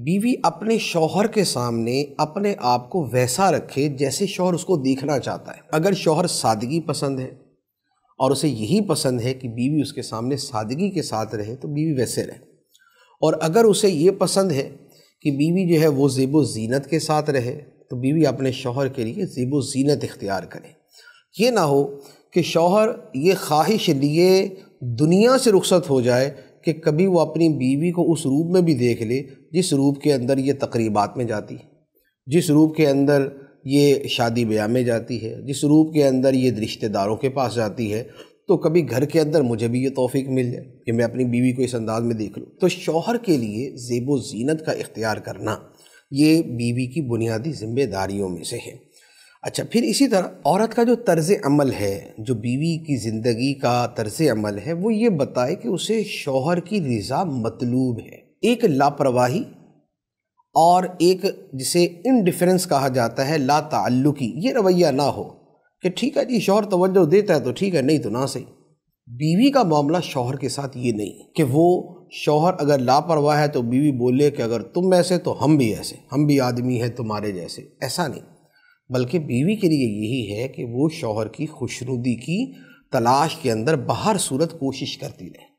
बीवी अपने शौहर के सामने अपने आप को वैसा रखे जैसे शौहर उसको देखना चाहता है अगर शौहर सादगी पसंद है और उसे यही पसंद है कि बीवी उसके सामने सादगी के साथ रहे तो बीवी वैसे रहे और अगर उसे ये पसंद है कि बीवी जो है वो जेब जीनत के साथ रहे तो बीवी अपने शौहर के लिए जेब जीनत इख्तियार करे ये ना हो कि शौहर ये ख्वाहिश लिए दुनिया से रुखसत हो जाए कि कभी वो अपनी बीवी को उस रूप में भी देख ले जिस रूप के अंदर ये तकरीबात में जाती है जिस रूप के अंदर ये शादी ब्याह में जाती है जिस रूप के अंदर ये रिश्तेदारों के पास जाती है तो कभी घर के अंदर मुझे भी ये तोफ़ी मिल जाए कि मैं अपनी बीवी को इस अंदाज में देख लूँ तो शौहर के लिए जेब जीनत का इख्तियार करना ये बीवी की बुनियादी ज़िम्मेदारियों में से है अच्छा फिर इसी तरह औरत का जो तर्ज़ अमल है जो बीवी की ज़िंदगी का तर्ज़ अमल है वो ये बताए कि उसे शोहर की रज़ा मतलूब है एक लापरवाही और एक जिसे इनडिफरेंस कहा जाता है ला तल्लुकी ये रवैया ना हो कि ठीक है जी शोहर तोज्जो देता है तो ठीक है नहीं तो ना सही बीवी का मामला शोहर के साथ ये नहीं कि वो शोहर अगर लापरवाह है तो बीवी बोले कि अगर तुम ऐसे तो हम भी ऐसे हम भी आदमी हैं तुम्हारे जैसे ऐसा नहीं बल्कि बीवी के लिए यही है कि वो शौहर की खुशनुदी की तलाश के अंदर बाहर सूरत कोशिश करती रहे